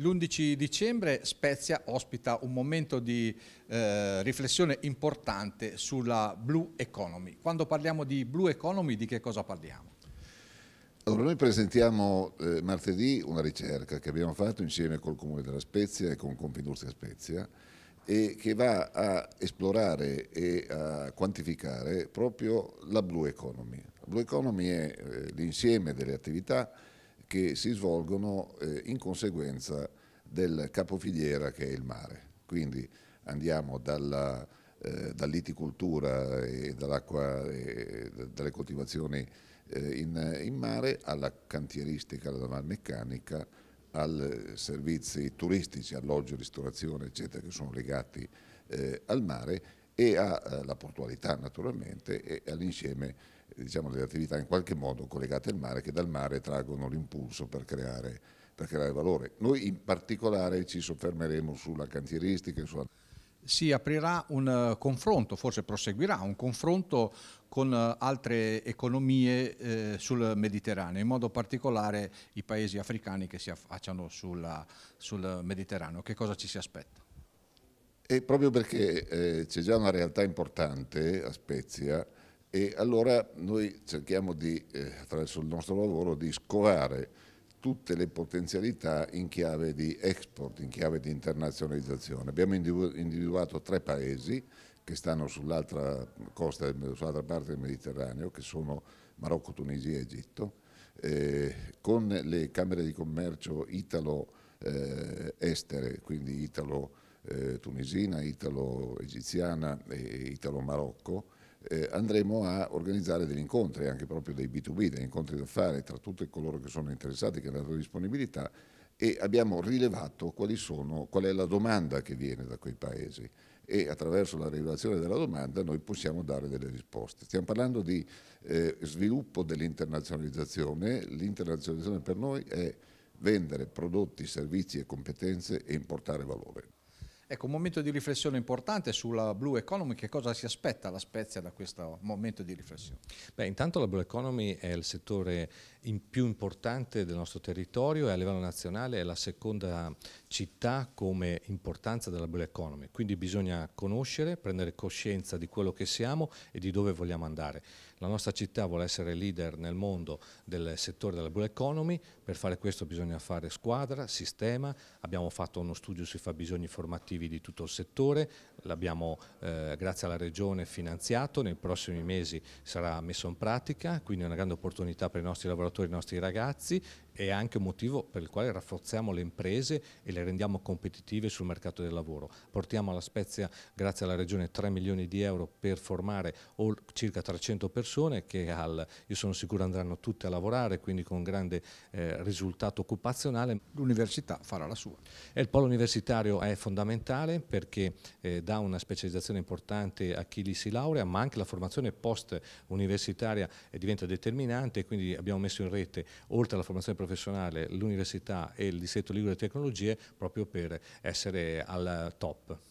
L'11 dicembre Spezia ospita un momento di eh, riflessione importante sulla Blue Economy. Quando parliamo di Blue Economy di che cosa parliamo? Allora noi presentiamo eh, martedì una ricerca che abbiamo fatto insieme col Comune della Spezia e con Confindustria Spezia e che va a esplorare e a quantificare proprio la Blue Economy. La Blue Economy è eh, l'insieme delle attività che si svolgono eh, in conseguenza del capofiliera che è il mare. Quindi andiamo dalla, eh, dall'iticoltura e dall'acqua e dalle coltivazioni eh, in, in, mare alla cantieristica, alla marmeccanica, ai servizi turistici, alloggio, ristorazione, eccetera, che sono legati eh, al mare e alla eh, portualità naturalmente e all'insieme diciamo, delle attività in qualche modo collegate al mare che dal mare traggono l'impulso per creare, per creare valore. Noi in particolare ci soffermeremo sulla cantieristica sulla si aprirà un eh, confronto, forse proseguirà un confronto con eh, altre economie eh, sul Mediterraneo, in modo particolare i paesi africani che si affacciano sulla, sul Mediterraneo. Che cosa ci si aspetta? E proprio perché eh, c'è già una realtà importante a Spezia e allora noi cerchiamo di, eh, attraverso il nostro lavoro di scovare tutte le potenzialità in chiave di export, in chiave di internazionalizzazione. Abbiamo individuato tre paesi che stanno sull'altra costa, sull'altra parte del Mediterraneo, che sono Marocco, Tunisia e Egitto, eh, con le camere di commercio italo-estere, eh, quindi italo-estere eh, tunisina, italo-egiziana e italo-marocco, eh, andremo a organizzare degli incontri, anche proprio dei B2B, degli incontri da fare tra tutti coloro che sono interessati, che hanno dato disponibilità e abbiamo rilevato sono, qual è la domanda che viene da quei paesi e attraverso la rilevazione della domanda noi possiamo dare delle risposte. Stiamo parlando di eh, sviluppo dell'internazionalizzazione, l'internazionalizzazione per noi è vendere prodotti, servizi e competenze e importare valore. Ecco, un momento di riflessione importante sulla Blue Economy, che cosa si aspetta la Spezia da questo momento di riflessione? Beh, intanto la Blue Economy è il settore più importante del nostro territorio e a livello nazionale è la seconda città come importanza della Blue Economy, quindi bisogna conoscere, prendere coscienza di quello che siamo e di dove vogliamo andare. La nostra città vuole essere leader nel mondo del settore della Blue Economy, per fare questo bisogna fare squadra, sistema, abbiamo fatto uno studio sui fabbisogni formativi obiettivi di tutto il settore, l'abbiamo eh, grazie alla Regione finanziato, nei prossimi mesi sarà messo in pratica, quindi è una grande opportunità per i nostri lavoratori, i nostri ragazzi e anche un motivo per il quale rafforziamo le imprese e le rendiamo competitive sul mercato del lavoro. Portiamo alla Spezia, grazie alla Regione, 3 milioni di euro per formare circa 300 persone che al, io sono sicuro andranno tutte a lavorare, quindi con grande eh, risultato occupazionale. L'università farà la sua. E il polo universitario è fondamentale fondamentale perché eh, dà una specializzazione importante a chi li si laurea, ma anche la formazione post universitaria eh, diventa determinante, quindi abbiamo messo in rete, oltre alla formazione professionale, l'università e il distretto Ligure Tecnologie proprio per essere al eh, top.